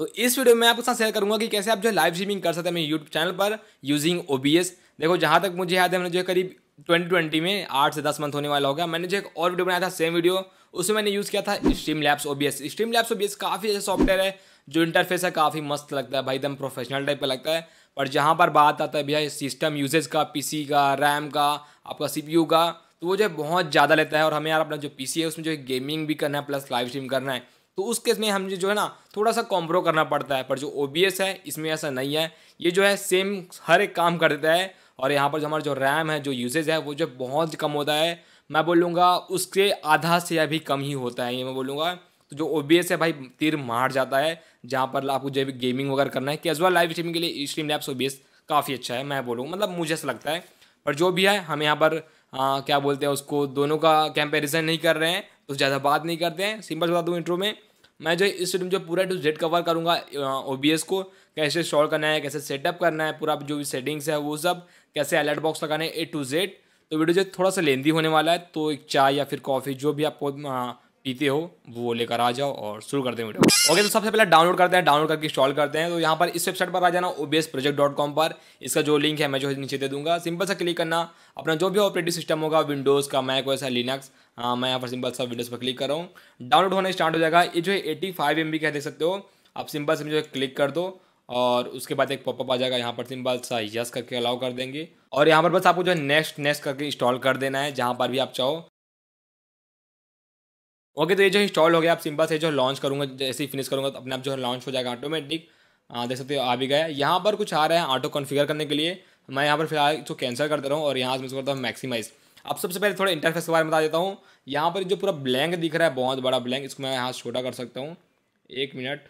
तो इस वीडियो में आपके साथ शेयर करूंगा कि कैसे आप जो लाइव स्ट्रीमिंग कर सकते हैं मेरे यूट्यूब चैनल पर यूजिंग ओ देखो जहाँ तक मुझे याद है मैंने जो करीब 2020 में आठ से दस मंथ होने वाला होगा मैंने जो एक और वीडियो बनाया था सेम वीडियो उसमें मैंने यूज़ किया था स्ट्रीम लैब्स ओ स्ट्रीम लैब्स ओ काफ़ी ऐसा सॉफ्टवेयर है जो इंटरफेस है काफ़ी मस्त लगता है भाई एकदम प्रोफेशनल टाइप का लगता है पर जहाँ पर बात आता है भैया सिस्टम यूजेज का पी का रैम का आपका सी का तो वो जो है बहुत ज़्यादा लेता है और हमें यार अपना जो पीसी है उसमें जो है गेमिंग भी करना है प्लस लाइव स्ट्रीम करना है तो उस केस में हम जो है ना थोड़ा सा कॉम्प्रो करना पड़ता है पर जो ओ है इसमें ऐसा नहीं है ये जो है सेम हर एक काम कर देता है और यहाँ पर जो हमारा जो रैम है जो यूजेज है वो जो बहुत कम होता है मैं बोलूँगा उसके आधा से या भी कम ही होता है ये मैं बोलूँगा तो जो ओ है भाई तीर मार जाता है जहाँ पर आपको जो भी गेमिंग वगैरह करना है कैजुअल लाइव स्ट्रीमिंग के लिए स्ट्रीम लैब्स ओ काफ़ी अच्छा है मैं बोलूँगा मतलब मुझे ऐसा लगता है पर जो भी है हम यहाँ पर आ, क्या बोलते हैं उसको दोनों का कंपेरिजन नहीं कर रहे हैं तो ज़्यादा बात नहीं करते हैं सिंपल बता दूँ इंट्रो में मैं जो इस वीडियो में जो पूरा टू जेड कवर करूँगा ओ को कैसे सॉल्व करना है कैसे सेटअप करना है पूरा जो भी सेटिंग्स है वो सब कैसे अलर्ट बॉक्स लगाने ए टू जेड तो वीडियो जो थोड़ा सा लेंदी होने वाला है तो एक चाय या फिर कॉफ़ी जो भी आपको पीते हो वो लेकर आ जाओ और शुरू करते हैं वीडियो ओके तो सबसे पहले डाउनलोड करते हैं डाउनलोड करके इंस्टॉल करते हैं तो यहाँ पर इस वेबसाइट पर आ जाना ओ पर इसका जो लिंक है मैं जो नीचे दे दूंगा सिंपल सा क्लिक करना अपना जो भी ऑपरेटिंग सिस्टम होगा विंडोज़ का मैक वैसा लिनक्स हाँ मैं यहाँ पर सिंपल सा विंडोज़ पर क्लिक कर रहा हूँ डाउनलोड होना स्टार्ट हो जाएगा ये जो है एटी फाइव एम बी का देख सकते हो आप सिंपल से है क्लिक कर दो और उसके बाद एक पॉपअप आ जाएगा यहाँ पर सिंपल सा यस करके अलाउ कर देंगे और यहाँ पर बस आपको जो है नेक्स्ट नेक्स्ट करके इंस्टॉल कर देना है जहाँ पर भी आप चाहो ओके तो ये जो इंस्टॉल हो गया आप सिंपल से जो लॉन्च करूँगा जैसे ही फिनिश करूँगा तो अपने आप जो है लॉन्च हो जाएगा ऑटोमेटिक हाँ, देख सकते हो आ भी गया यहाँ पर कुछ आ रहा है ऑटो कॉन्फिगर करने के लिए मैं यहाँ पर फिलहाल इसको कैंसिल कर दे रहा हूँ और यहाँ से मैं करता हूँ मैक्सिमाइज़ अब सबसे पहले थोड़ा इंटरफेस के बारे में बता देता हूँ यहाँ पर जो पूरा ब्लैंक दिख रहा है बहुत बड़ा ब्लैंक इसको मैं यहाँ छोटा कर सकता हूँ एक मिनट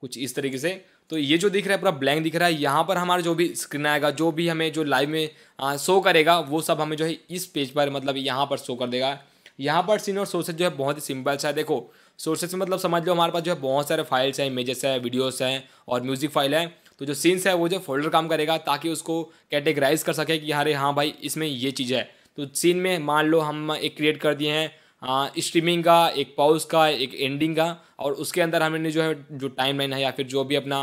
कुछ इस तरीके से तो ये जो दिख रहा है पूरा ब्लैंक दिख रहा है यहाँ पर हमारा जो भी स्क्रीन आएगा जो भी हमें जो लाइव में आ, शो करेगा वो सब हमें जो है इस पेज पर मतलब यहाँ पर शो कर देगा यहाँ पर सीन और सोर्सेज जो है बहुत ही सिंपल सा है देखो सोर्सेज मतलब समझ लो हमारे पास जो है बहुत सारे फाइल्स हैं इमेजेस हैं वीडियोस हैं और म्यूज़िक फाइल है तो जो सीन्स है वो जो फोल्डर काम करेगा ताकि उसको कैटेगराइज कर सके कि अरे हाँ भाई इसमें ये चीज़ है तो सीन में मान लो हम एक क्रिएट कर दिए हैं स्ट्रीमिंग हाँ, का एक पॉज का एक एंडिंग का और उसके अंदर हमने जो है जो टाइम लाइन है या फिर जो भी अपना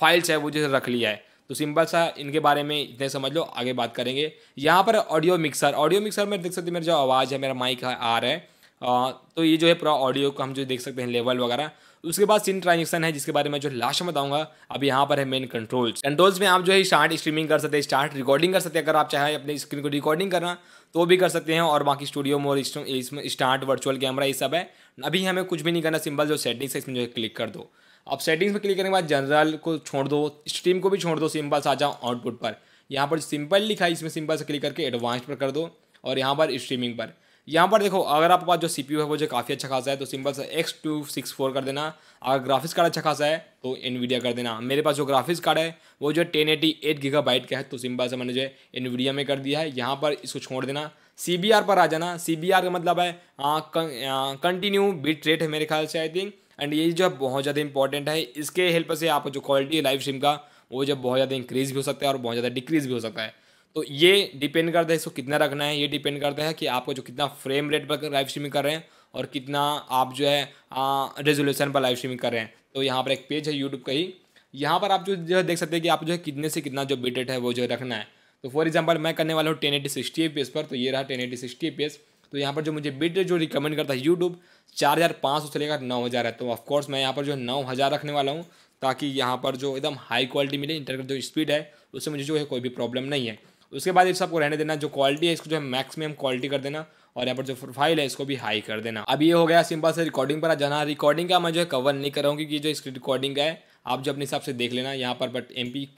फाइल्स हाँ, है वो जैसे रख लिया है तो सिंपल सा इनके बारे में इतने समझ लो आगे बात करेंगे यहाँ पर ऑडियो मिक्सर ऑडियो मिक्सर में देख सकते हैं मेरा जो आवाज़ है मेरा माइक आ रहा है आ, हाँ, तो ये जो है पूरा ऑडियो को हम जो देख सकते हैं लेवल वगैरह उसके बाद सीन ट्रांजेक्शन है जिसके बारे में जो लास्ट में बताऊंगा अब यहाँ पर है मेन कंट्रोल्स कंट्रोल्स में आप जो है स्टार्ट स्ट्रीमिंग कर सकते हैं स्टार्ट रिकॉर्डिंग कर सकते हैं अगर आप चाहे अपने स्क्रीन को रिकॉर्डिंग करना तो भी कर सकते हैं और बाकी स्टूडियो में इसमें स्टार्ट वर्चुअल कैमरा ये सब है अभी हमें कुछ भी नहीं करना सिंपल जो सेटिंग्स है इसमें जो है क्लिक कर दो अब सेटिंग्स में क्लिक करने के बाद जनरल को छोड़ दो स्ट्रीम को भी छोड़ दो सिंपल से आ जाओ आउटपुट पर यहाँ पर सिंपल लिखा है इसमें सिंपल से क्लिक करके एडवांस पर कर दो और यहाँ पर स्ट्रीमिंग पर यहाँ पर देखो अगर आपके पास जो सी है वो जो काफ़ी अच्छा खासा है तो सिंपल से एक्स टू सिक्स फोर कर देना अगर ग्राफिक्स कार्ड अच्छा खासा है तो एनवीडिया कर देना मेरे पास जो ग्राफिक्स कार्ड है वो जो ten eighty eight gigabyte का है तो सिंपल से मैंने जो है एनवीडिया में कर दिया है यहाँ पर इसको छोड़ देना सी बी आर पर आ जाना सी बी आर का मतलब है कंटिन्यू बिट रेट है मेरे ख्याल से आई थिंक एंड ये जो है बहुत ज़्यादा इंपॉर्टेंट है इसके हेल्प से आप जो क्वालिटी है लाइव स्ट्रीम का वो जब बहुत ज़्यादा इंक्रीज़ भी हो सकता है और बहुत ज़्यादा डिक्रीज़ भी हो सकता है तो ये डिपेंड करता है इसको कितना रखना है ये डिपेंड करता है कि आपको जो कितना फ्रेम रेट पर लाइव स्ट्रीमिंग कर रहे हैं और कितना आप जो है रेजोल्यूशन पर लाइव स्ट्रीमिंग कर रहे हैं तो यहाँ पर एक पेज है यूट्यूब का ही यहाँ पर आप जो जो देख सकते हैं कि आप जो है कितने से कितना जो बीट है वो जो रखना है तो फॉर एग्जाम्पल मैं करने वाला हूँ टेन एटी सिक्सटी ए पर तो ये रहा टेन एटी सिक्सटी ए तो यहाँ पर जो मुझे बिट जो रिकमेंड करता है यूट्यूब चार हज़ार पाँच सौ से लेकर नौ हज़ार है तो ऑफकोर्स मैं यहाँ पर जो नौ हज़ार रखने वाला हूँ ताकि यहाँ पर जो एकदम हाई क्वालिटी मिले इंटरनेट जो स्पीड है उससे मुझे जो है कोई भी प्रॉब्लम नहीं है उसके बाद इस सबको रहने देना जो क्वालिटी है इसको जो है मैक्सिमम क्वालिटी कर देना और यहाँ पर जो प्रोफाइल है इसको भी हाई कर देना अब ये हो गया सिंपल से रिकॉर्डिंग पर जाना रिकॉर्डिंग का मैं जो है कवर नहीं कर रहा हूँ क्योंकि जो इसकी रिकॉर्डिंग का है आप जो अपने हिसाब से देख लेना यहाँ पर बट एम पी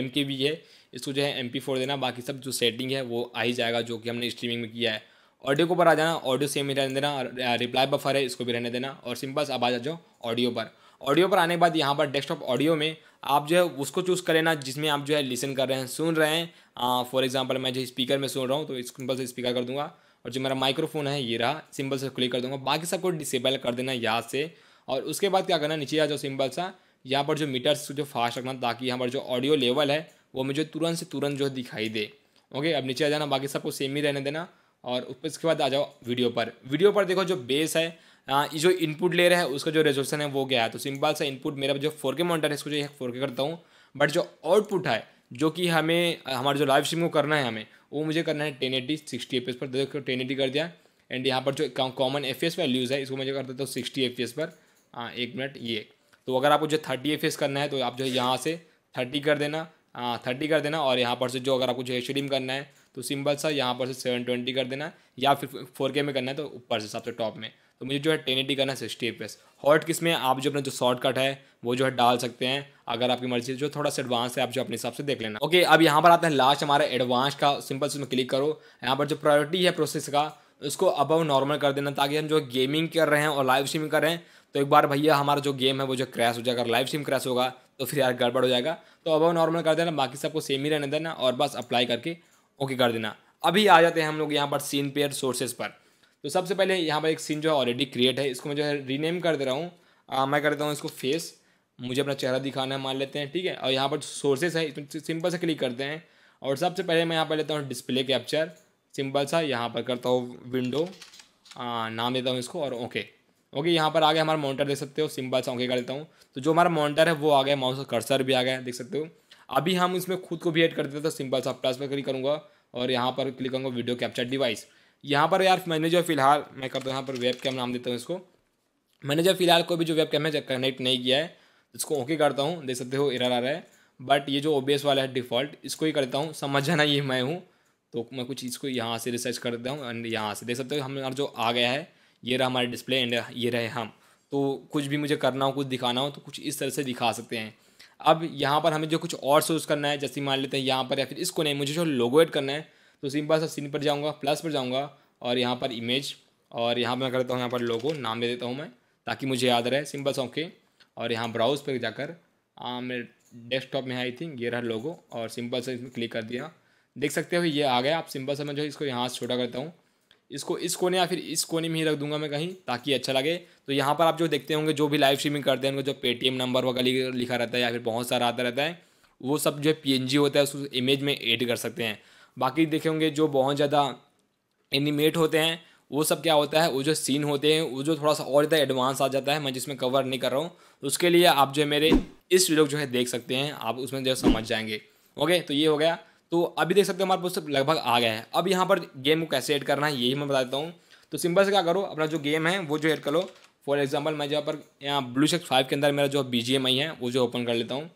एम के भी है इसको जो है एम पी फोर देना बाकी सब जो सेटिंग है वो आ ही जाएगा जो कि हमने स्ट्रीमिंग में किया है ऑडियो के ऊपर आ जाना ऑडियो सेम ही रहने देना रिप्लाई बफर है इसको भी रहने देना और सिंपल अब आ जाओ ऑडियो पर ऑडियो पर आने के बाद यहाँ पर डेस्कटॉप ऑडियो में आप जो है उसको चूज़ कर लेना जिसमें आप जो है लिसन कर रहे हैं सुन रहे हैं फॉर एग्जाम्पल मैं जो स्पीकर में सुन रहा हूँ तो सिंपल से स्पीकर कर दूंगा और जो मेरा माइक्रोफोन है ये रहा सिंपल से क्लिक कर दूंगा बाकी सबको डिसेबल कर देना यहाँ से और उसके बाद क्या करना नीचे आ जाओ सिंपल सा यहाँ पर जो मीटर्स जो फास्ट रखना ताकि यहाँ पर जो ऑडियो लेवल है वो मुझे तुरंत से तुरंत जो दिखाई दे ओके अब नीचे आ जाना बाकी सबको सेम ही रहने देना और उसके बाद आ जाओ वीडियो पर वीडियो पर देखो जो बेस है हाँ, जो इनपुट ले रहा है उसका जो रेजोल्यूशन है वो क्या है तो सिंपल सा इनपुट मेरा जो फोर के मॉनिटर है इसको जो फोर के करता हूँ बट जो आउटपुट है जो कि हमें हमारे जो लाइव स्ट्रीम को करना है हमें वो मुझे करना है टेन एटी सिक्सटी एफ पर देखो टेन एटी कर दिया एंड यहाँ पर जो कॉमन एफ वैल्यूज़ है इसको मुझे कर देता हूँ सिक्सटी एफ पर आ, हाँ, एक मिनट ये तो अगर आपको जो थर्टी एफ करना है तो आप जो है यहाँ से थर्टी कर देना थर्टी हाँ, कर देना और यहाँ पर से जो अगर आपको जो है शेडिंग करना है तो सिंपल सा यहाँ पर से सेवन ट्वेंटी कर देना या फिर फोर के में करना है तो ऊपर से सबसे टॉप में तो मुझे जो है टेन एटी करना है सिक्सटी एफ हॉट किस में आप जो अपना जो शॉर्टकट है वो जो है डाल सकते हैं अगर आपकी मर्जी जो थोड़ा सा एडवांस है आप जो अपने हिसाब से देख लेना ओके अब यहाँ पर आते हैं लास्ट हमारा एडवांस का सिंपल से उसमें क्लिक करो यहाँ पर जो प्रायोरिटी है प्रोसेस का उसको अबव नॉर्मल कर देना ताकि हम जो गेमिंग कर रहे हैं और लाइव स्ट्रीमिंग कर रहे हैं तो एक बार भैया हमारा जो गेम है वो जो क्रैश हो जाएगा लाइव स्ट्रीम क्रैश होगा तो फिर यार गड़बड़ हो जाएगा तो अब नॉर्मल कर देना बाकी सबको सेम ही रहने देना और बस अप्लाई करके ओके कर देना अभी आ जाते हैं हम लोग यहाँ पर सीन पेयर सोर्सेज पर तो सबसे पहले यहाँ पर एक सीन जो है ऑलरेडी क्रिएट है इसको मैं जो है रीनेम कर दे रहा हूँ मैं कर देता हूँ इसको फेस मुझे अपना चेहरा दिखाना है मान लेते हैं ठीक है और यहाँ पर सोर्सेस है इसमें सिंपल से क्लिक करते हैं और सबसे पहले मैं यहाँ पर लेता हूँ डिस्प्ले कैप्चर सिंपल सा यहाँ पर करता हूँ विंडो आ, नाम देता हूँ इसको और ओके ओके यहाँ पर आ गया हमारा मॉनिटर देख सकते हो सिंपल सा ओके कर देता हूँ तो जो हमारा मॉनिटर है वो आ गया माउस का कर्सर भी आ गया देख सकते हो अभी हम इसमें खुद को भी ऐड कर देते हैं तो सिंपल सा प्लस पर क्लिक करूँगा और यहाँ पर क्लिक करूँगा वीडियो कैप्चर डिवाइस यहाँ पर यार मैंने जो फिलहाल मैं करता हूँ यहाँ पर वेब कैम नाम देता हूँ इसको मैंने जो फिलहाल कोई भी जो वेब कैम है कनेक्ट नहीं किया है इसको ओके करता हूँ देख सकते हो इरा आ रहा है बट ये जो ओबीएस वाला है डिफ़ॉल्ट इसको ही करता हूँ समझ जाना ये मैं हूँ तो मैं कुछ इसको यहाँ से रिसर्च कर देता हूँ एंड यहाँ से देख सकते हो हमारा जो आ गया है ये रहा हमारे डिस्प्ले एंड ये रहे हम तो कुछ भी मुझे करना हो कुछ दिखाना हो तो कुछ इस तरह से दिखा सकते हैं अब यहाँ पर हमें जो कुछ और सोर्स करना है जैसे मान लेते हैं यहाँ पर या फिर इसको नहीं मुझे जो लोगो एड करना है तो सिंपल सा सीन पर जाऊँगा प्लस पर जाऊँगा और यहाँ पर इमेज और यहाँ पर मैं करता हूँ यहाँ पर लोगो नाम दे देता हूँ मैं ताकि मुझे याद रहे सिंपल सा ओके और यहाँ ब्राउज पर जाकर हाँ, मेरे डेस्कटॉप में आई थिंक ये रहा लोगो और सिंपल सा इसमें क्लिक कर दिया देख सकते हो ये आ गया आप सिंपल सा मैं जो इसको यहाँ से छोटा करता हूँ इसको इस कोने या फिर इस कोने में ही रख दूंगा मैं कहीं ताकि अच्छा लगे तो यहाँ पर आप जो देखते होंगे जो भी लाइव स्ट्रीमिंग करते हैं उनको जो पेटीएम नंबर वगैरह लिखा रहता है या फिर बहुत सारा आता रहता है वो सब जो है पी होता है उस इमेज में एड कर सकते हैं बाकी देखे होंगे जो बहुत ज़्यादा एनिमेट होते हैं वो सब क्या होता है वो जो सीन होते हैं वो जो थोड़ा सा और ज़्यादा एडवांस आ जाता है मैं जिसमें कवर नहीं कर रहा हूँ उसके लिए आप जो है मेरे इस वीडियो को जो है देख सकते हैं आप उसमें जो समझ जाएंगे ओके तो ये हो गया तो अभी देख सकते हो हमारे पास लगभग आ गया है अब यहाँ पर गेम को कैसे ऐड करना है यही मैं बता देता हूँ तो सिंपल से क्या करो अपना जो गेम है वो जो ऐड करो फॉर एग्जाम्पल मैं जहाँ पर यहाँ ब्लू शेक्स फाइव के अंदर मेरा जो बी जी एम आई है वो जो ओपन कर लेता हूँ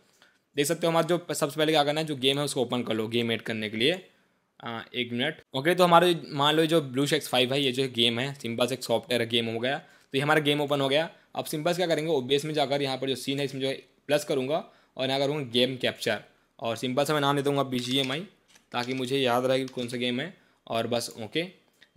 देख सकते हो हमारा जो सबसे पहले क्या करना है जो गेम है उसको ओपन कर लो गेम ऐड करने के लिए आ, एक मिनट ओके तो हमारे मान लो जो ब्लू शेक्स फाइव है ये जो गेम है सिम्बल्स एक सॉफ्टवेयर गेम हो गया तो ये हमारा गेम ओपन हो गया अब से क्या करेंगे ओबीएस में जाकर यहाँ पर जो सीन है इसमें जो है प्लस करूँगा और यहाँ करूँगा गेम कैप्चर और सिंपल से मैं नाम दे दूँगा बी जी एम आई ताकि मुझे याद रहे कि कौन सा गेम है और बस ओके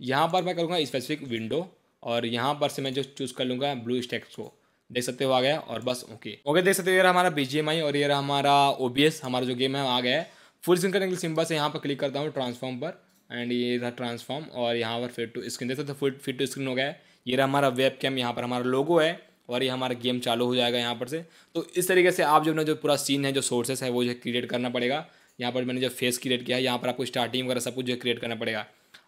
यहाँ पर मैं करूँगा स्पेसिफिक विंडो और यहाँ पर से मैं जो चूज़ कर लूँगा ब्लू स्टेक्स को देख सकते हो आ गया और बस ओके ओके देख सकते हो ये रहा हमारा बी जी एम आई और ये रहा हमारा ओ बी एस हमारा जो गेम है आ गया है फुल स्क्रीन करने के लिए सिंबल से यहाँ पर क्लिक करता हूँ ट्रांसफॉर्म पर एंड ये था ट्रांसफॉर्म और यहाँ पर फिट टू स्क्रीन देखते तो फिट फिट टू स्क्रीन हो गया है ये रहा हमारा वेब कैम यहाँ पर हमारा लोगो है और ये हमारा गेम चालू हो जाएगा यहाँ पर से तो इस तरीके से आप जो ना जो पूरा सीन है जो सोर्सेस है वो जो क्रिएट करना पड़ेगा यहाँ पर मैंने जो फेस क्रिएट किया है यहाँ पर आपको स्टार्टिंग वगैरह सब कुछ जो क्रिएट करना पड़ेगा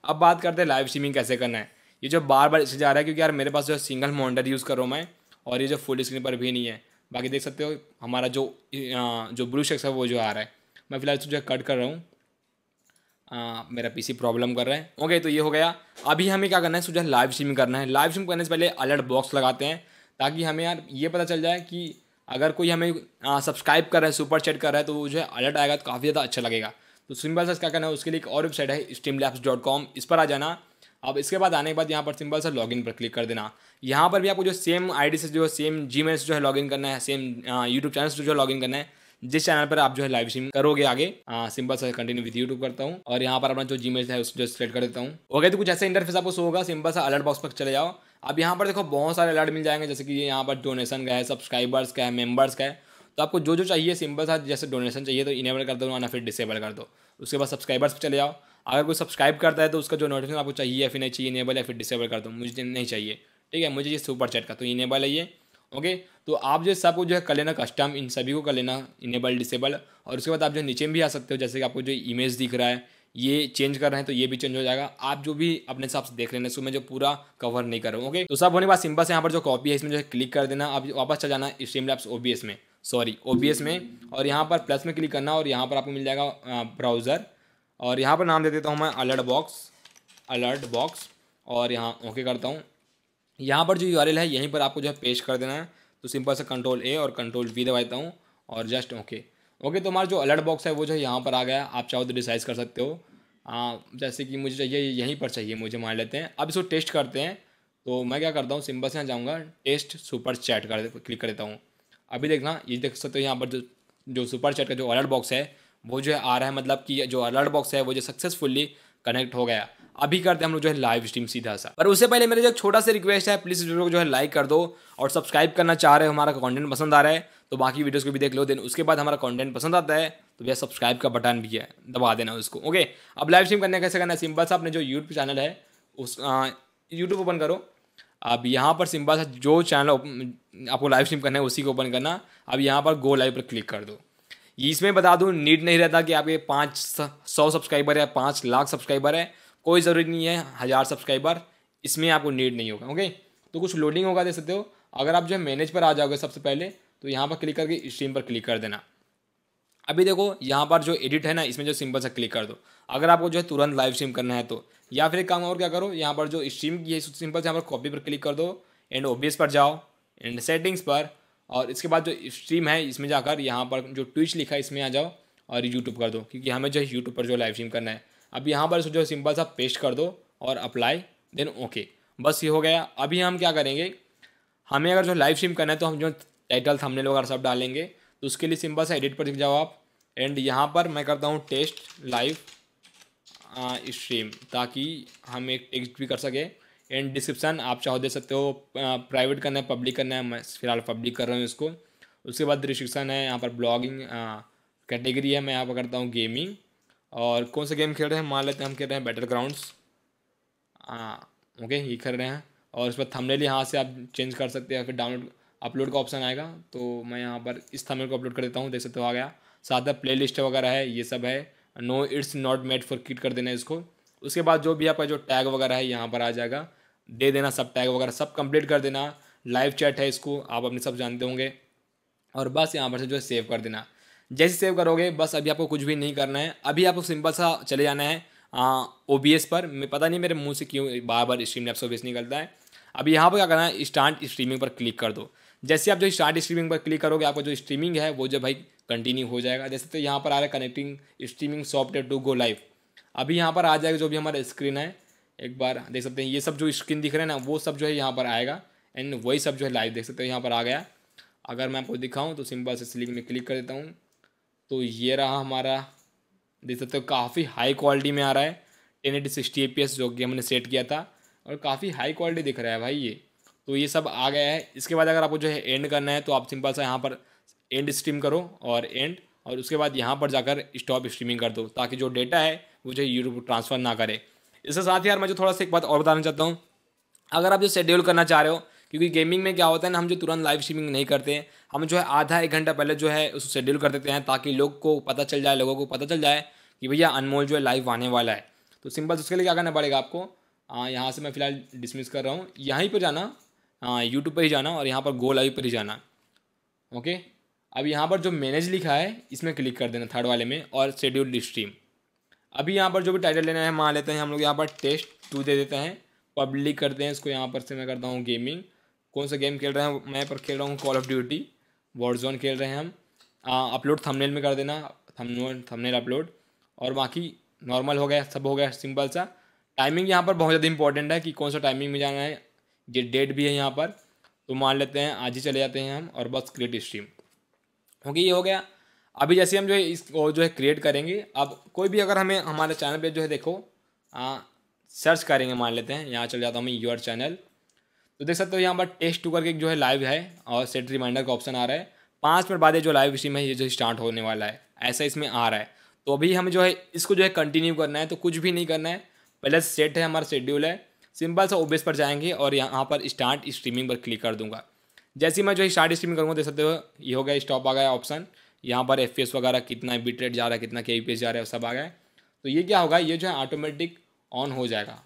अब बात करते हैं लाइव स्ट्रीमिंग कैसे करना है ये जो बार बार इससे जा रहा है क्योंकि यार मेरे पास जो सिंगल मॉनिटर यूज़ कर रहा हूँ मैं और ये जो फुल स्क्रीन पर भी नहीं है बाकी देख सकते हो हमारा जो जो ब्लू शख्स है वो जो आ रहा है मैं फ़िलहाल तुझे कट कर रहा हूँ आ, मेरा पीसी प्रॉब्लम कर रहा है ओके तो ये हो गया अभी हमें क्या करना है सुझा लाइव स्ट्रीमिंग करना है लाइव स्ट्रीम करने से पहले अलर्ट बॉक्स लगाते हैं ताकि हमें यार ये पता चल जाए कि अगर कोई हमें सब्सक्राइब कर रहा है सुपर चैट कर रहा है तो जो है अलर्ट आएगा तो काफ़ी ज़्यादा अच्छा लगेगा तो सिंपल सा क्या करना है उसके लिए एक और वेबसाइट है स्टीम डॉट कॉम इस पर आ जाना अब इसके बाद आने के बाद यहाँ पर सिंपल सा लॉगिन पर क्लिक कर देना यहाँ पर भी आपको जो सेम आईडी से जो सेम जी से जो है लॉगिन करना है सेम यूट्यूब चैनल से जो है लॉगिन करना है जिस चैनल पर आप जो है लाइव स्ट्रीम करोगे आगे सिंपल सा कंटिन्यू विद यूट्यूब करता हूँ और यहाँ पर अपना जो जी है उसको सिलेक्ट कर देता हूँ ओके तो कुछ ऐसा इंटरफेस आपको शो होगा सिंपल सा अलर्ट बॉक्स पर चले जाओ अब यहाँ पर देखो बहुत सारे अलर्ट मिल जाएंगे जैसे कि यहाँ पर डोनेशन का है सब्सक्राइबर्स का है मेम्बर्स का है तो आपको जो जो चाहिए सिंपल सा जैसे डोनेशन चाहिए तो इनेबल कर दो ना फिर डिसेबल कर दो उसके बाद सब्सक्राइबर्स पर चले जाओ अगर कोई सब्सक्राइब करता है तो उसका जो नोटिफिकेशन आपको चाहिए या फिर नहीं चाहिए इनेबल या फिर डिसेबल कर दो मुझे नहीं चाहिए ठीक है मुझे ये सुपर चैट का तो इनेबल है ये ओके तो आप जो सबको जो है कर लेना कस्टम इन सभी को कर लेना इनेबल डिसेबल और उसके बाद आप जो नीचे में भी आ सकते हो जैसे कि आपको जो इमेज दिख रहा है ये चेंज कर रहे हैं तो ये भी चेंज हो जाएगा आप जो भी अपने हिसाब से देख लेना इसको मैं जो पूरा कवर नहीं कर रहा हूँ ओके तो सब होने के बाद सिंपल से यहाँ पर जो कॉपी है इसमें जो है क्लिक कर देना आप वापस चल जाना स्ट्रीम लैब्स ओ में सॉरी ओ में और यहाँ पर प्लस में क्लिक करना और यहाँ पर आपको मिल जाएगा ब्राउज़र और यहाँ पर नाम दे देता हूँ मैं अलर्ट बॉक्स अलर्ट बॉक्स और यहाँ ओके करता हूँ यहाँ पर जो यू है यहीं पर आपको जो है पेश कर देना है तो सिंपल से कंट्रोल ए और कंट्रोल वी दबाता देता हूँ और जस्ट ओके ओके तो हमारा जो अलर्ट बॉक्स है वो जो है यहाँ पर आ गया आप चाहो तो डिसाइज कर सकते हो आ, जैसे कि मुझे चाहिए यहीं पर चाहिए मुझे मान लेते हैं अब इसको टेस्ट करते हैं तो मैं क्या करता हूँ सिंपल से यहाँ जाऊँगा टेस्ट सुपर चैट कर क्लिक कर देता हूँ अभी देखना ये देख सकते हो यहाँ पर जो जो सुपर चैट का जो अलर्ट बॉक्स है वो जो है आ रहा है मतलब कि जो अलर्ट बॉक्स है वो जो सक्सेसफुली कनेक्ट हो गया अभी करते हैं हम लोग जो है लाइव स्ट्रीम सीधा सा पर उससे पहले मेरे जो छोटा सा रिक्वेस्ट है प्लीज़ वीडियो को जो है लाइक कर दो और सब्सक्राइब करना चाह रहे हो हमारा कॉन्टेंट पसंद आ रहा है तो बाकी वीडियोस को भी देख लो देन उसके बाद हमारा कॉन्टेंट पसंद आता है तो भैया सब्सक्राइब का बटन भी है दबा देना उसको ओके अब लाइव स्ट्रीम करने कैसे करना है सिंपल सा अपने जो यूट्यूब चैनल है उस यूट्यूब ओपन करो अब यहाँ पर सिंपल सा जो चैनल आपको लाइव स्ट्रीम करना है उसी को ओपन करना अब यहाँ पर गो लाइव पर क्लिक कर दो इसमें बता दूँ नीड नहीं रहता कि आपके पाँच सौ सब्सक्राइबर है पाँच लाख सब्सक्राइबर है कोई ज़रूरी नहीं है हज़ार सब्सक्राइबर इसमें आपको नीड नहीं होगा ओके तो कुछ लोडिंग होगा दे सकते हो अगर आप जो है मैनेज पर आ जाओगे सबसे पहले तो यहाँ पर क्लिक करके स्ट्रीम पर क्लिक कर देना अभी देखो यहाँ पर जो एडिट है ना इसमें जो सिंपल सा क्लिक कर दो अगर आपको जो है तुरंत लाइव स्ट्रीम करना है तो या फिर एक काम और क्या करो यहाँ पर जो स्ट्रीम की है सिंपल से यहाँ पर कॉपी पर क्लिक कर दो एंड ओबीएस पर जाओ एंड सेटिंग्स पर और इसके बाद जो स्ट्रीम है इसमें जाकर यहाँ पर जो ट्विच लिखा है इसमें आ जाओ और यूट्यूब कर दो क्योंकि हमें जो है यूट्यूब पर जो लाइव स्ट्रीम करना है अब यहाँ पर जो सिंपल सा पेस्ट कर दो और अप्लाई देन ओके बस ये हो गया अभी हम क्या करेंगे हमें अगर जो लाइव स्ट्रीम करना है तो हम जो टाइटल थंबनेल वगैरह सब डालेंगे तो उसके लिए सिंपल सा एडिट पर दिख जाओ आप एंड यहाँ पर मैं करता हूँ टेस्ट लाइव स्ट्रीम ताकि हम एक टेक्स्ट भी कर सके एंड डिस्क्रिप्शन आप चाहो दे सकते हो प्राइवेट करना है पब्लिक करना है मैं फिलहाल पब्लिक कर रहा हूँ इसको उसके बाद रिस्ट्रिक्शन है यहाँ पर ब्लॉगिंग कैटेगरी है मैं यहाँ पर करता हूँ गेमिंग और कौन सा गेम खेल रहे हैं मान लेते हैं हम खेल रहे हैं बैटल ग्राउंड्स ओके ये खेल रहे हैं और इस पर थंबनेल यहाँ से आप चेंज कर सकते हैं फिर डाउनलोड अपलोड का ऑप्शन आएगा तो मैं यहाँ पर इस थंबनेल को अपलोड कर देता हूँ देख सकते हो आ गया साथ में प्ले लिस्ट वगैरह है ये सब है no it's not made for kit कर देना इसको उसके बाद जो भी आपका जो टैग वगैरह है यहाँ पर आ जाएगा दे देना सब टैग वगैरह सब कंप्लीट कर देना लाइव चैट है इसको आप अपने सब जानते होंगे और बस यहाँ पर से जो है सेव कर देना जैसे सेव करोगे बस अभी आपको कुछ भी नहीं करना है अभी आपको सिंपल सा चले जाना है ओ बी एस पर मैं पता नहीं मेरे मुंह से क्यों बार बार स्ट्रीम लैप्स ओबीएस निकलता है अभी यहाँ पर क्या करना है स्टार्ट स्ट्रीमिंग पर क्लिक कर दो जैसे आप जो स्टार्ट स्ट्रीमिंग पर क्लिक करोगे आपका जो स्ट्रीमिंग है वो जो भाई कंटिन्यू हो जाएगा जैसे तो यहाँ पर आ रहा है connecting streaming software to go live अभी यहाँ पर आ जाएगा जो भी हमारा स्क्रीन है एक बार देख सकते हैं ये सब जो स्क्रीन दिख रहे हैं ना वो सब जो है यहाँ पर आएगा एंड वही सब जो है लाइव देख सकते हो यहाँ पर आ गया अगर मैं आपको दिखाऊँ तो सिंपल से स्लिंग में क्लिक कर देता हूँ तो ये रहा हमारा देख सकते हो काफ़ी हाई क्वालिटी में आ रहा है ten eighty sixty A P S जो कि हमने सेट किया था और काफ़ी हाई क्वालिटी दिख रहा है भाई ये तो ये सब आ गया है इसके बाद अगर आपको जो है एंड करना है तो आप सिंपल सा यहाँ पर एंड स्ट्रीम करो और एंड और उसके बाद यहाँ पर जाकर स्टॉप स्ट्रीमिंग कर दो ताकि जो डेटा है वो जो है यूट्यूब ट्रांसफ़र ना करे इसके साथ ही यार मैं जो थोड़ा सा एक बात और बताना चाहता हूँ अगर आप जो शेड्यूल करना चाह रहे हो क्योंकि गेमिंग में क्या होता है ना हम जो तुरंत लाइव स्ट्रीमिंग नहीं करते हैं हम जो है आधा एक घंटा पहले जो है उसको शेड्यूल कर देते हैं ताकि लोग को पता चल जाए लोगों को पता चल जाए कि भैया अनमोल जो है लाइव आने वाला है तो सिंपल उसके लिए क्या करना पड़ेगा आपको यहाँ से मैं फ़िलहाल डिसमिस कर रहा हूँ यहीं पर जाना यूट्यूब पर ही जाना और यहाँ पर गो लाइव पर ही जाना ओके अब यहाँ पर जो मैनेज लिखा है इसमें क्लिक कर देना थर्ड वाले में और शेड्यूल स्ट्रीम अभी यहाँ पर जो भी टाइटल लेना है मान लेते हैं हम लोग यहाँ पर टेस्ट टू दे देते हैं पब्लिक करते हैं इसको यहाँ पर से मैं करता हूँ गेमिंग कौन सा गेम खेल रहे हैं मैं पर खेल रहा हूँ Call of Duty War Zone खेल रहे हैं हम अपलोड थंबनेल में कर देना थंबनेल थंबनेल अपलोड और बाकी नॉर्मल हो गया सब हो गया सिंपल सा टाइमिंग यहाँ पर बहुत ज़्यादा इंपॉर्टेंट है कि कौन सा टाइमिंग में जाना है ये डेट भी है यहाँ पर तो मान लेते हैं आज ही चले जाते हैं हम और बस क्रिएट स्ट्रीम ओके ये हो गया अभी जैसे हम जो है इस जो है क्रिएट करेंगे अब कोई भी अगर हमें हमारे चैनल पे जो है देखो आ, सर्च करेंगे मान लेते हैं यहाँ चले जाता हूँ मैं योर चैनल तो देख सकते हो यहाँ पर टेस्ट टू करके जो है लाइव है और सेट रिमाइंडर का ऑप्शन आ रहा है पाँच मिनट बाद जो लाइव स्ट्रीम है ये जो स्टार्ट होने वाला है ऐसा इसमें आ रहा है तो अभी हम जो है इसको जो है कंटिन्यू करना है तो कुछ भी नहीं करना है पहले सेट है हमारा शेड्यूल है सिंपल सा ओबेस पर जाएंगे और यहाँ पर स्टार्ट स्ट्रीमिंग पर क्लिक कर दूंगा जैसे मैं जो है स्टार्ट स्ट्रीमिंग करूँगा देख सकते हो ये हो गया स्टॉप आ गया ऑप्शन यहाँ पर एफ वगैरह कितना बिट रेट जा रहा है कितना के जा रहा है सब आ गया तो ये क्या होगा ये जो है ऑटोमेटिक ऑन हो जाएगा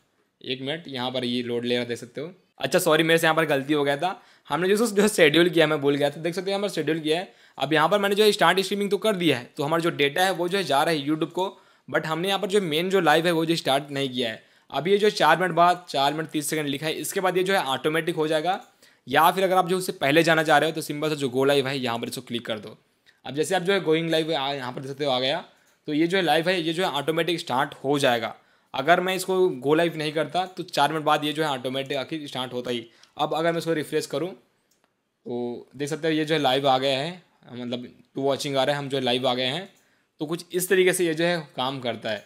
एक मिनट यहाँ पर ये लोड ले रहा देख सकते हो अच्छा सॉरी मेरे से यहाँ पर गलती हो गया था हमने जो जो शेड्यूल किया मैं भूल गया था देख सकते हैं हमारा शेड्यूल किया है अब यहाँ पर मैंने जो है स्टार्ट स्ट्रीमिंग तो कर दिया है तो हमारा जो डेटा है वो जो है जा रहा है यूट्यूब को बट हमने यहाँ पर जो मेन जो लाइव है वो जो स्टार्ट नहीं किया है अब ये जो चार मिनट बाद चार मिनट तीस सेकंड लिखा है इसके बाद ये जो है ऑटोमेटिक हो जाएगा या फिर अगर आप जो उससे पहले जाना चाह रहे हो तो सिंपल से जो गो लाइव है यहाँ पर इसको क्लिक कर दो अब जैसे आप जो है गोइंग लाइव यहाँ पर देख सकते हो आ गया तो ये जो है लाइव है ये जो है ऑटोमेटिक स्टार्ट हो जाएगा अगर मैं इसको गो लाइव नहीं करता तो चार मिनट बाद ये जो है ऑटोमेटिक आखिर स्टार्ट होता ही अब अगर मैं इसको रिफ्रेश करूँ तो देख सकते हो ये जो है लाइव आ गया है मतलब टू वॉचिंग आ रहा है हम जो है लाइव आ गए हैं तो कुछ इस तरीके से ये जो है काम करता है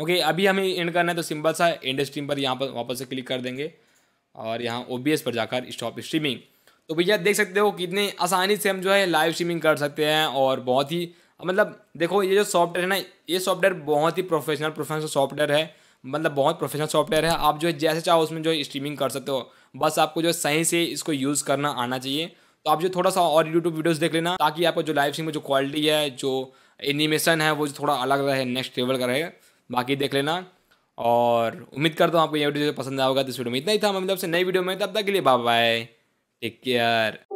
ओके okay, अभी हमें एंड करना है तो सिंपल सा एंड स्ट्रीम पर यहाँ पर वापस से क्लिक कर देंगे और यहाँ ओ पर जाकर स्टॉप स्ट्रीमिंग तो भैया देख सकते हो कितने आसानी से हम जो है लाइव स्ट्रीमिंग कर सकते हैं और बहुत ही मतलब देखो ये जो सॉफ्टवेयर है ना ये सॉफ्टवेयर बहुत ही प्रोफेशनल प्रोफेशनल सॉफ्टवेयर है मतलब बहुत प्रोफेशनल सॉफ्टवेयर है आप जो है जैसे चाहो उसमें जो स्ट्रीमिंग कर सकते हो बस आपको जो सही से इसको यूज़ करना आना चाहिए तो आप जो थोड़ा सा और यूट्यूब वीडियोज देख लेना ताकि आपको जो लाइव स्ट्रीम में जो क्वालिटी है जो एनिमेशन है वो जो थोड़ा अलग रहे नेक्स्ट लेवल का रहे बाकी देख लेना और उम्मीद करता हूँ आपको ये वीडियो पसंद आएगा तो इस वीडियो में इतना ही था मतलब से नई वीडियो में तब तक के लिए बाय बाय टेक केयर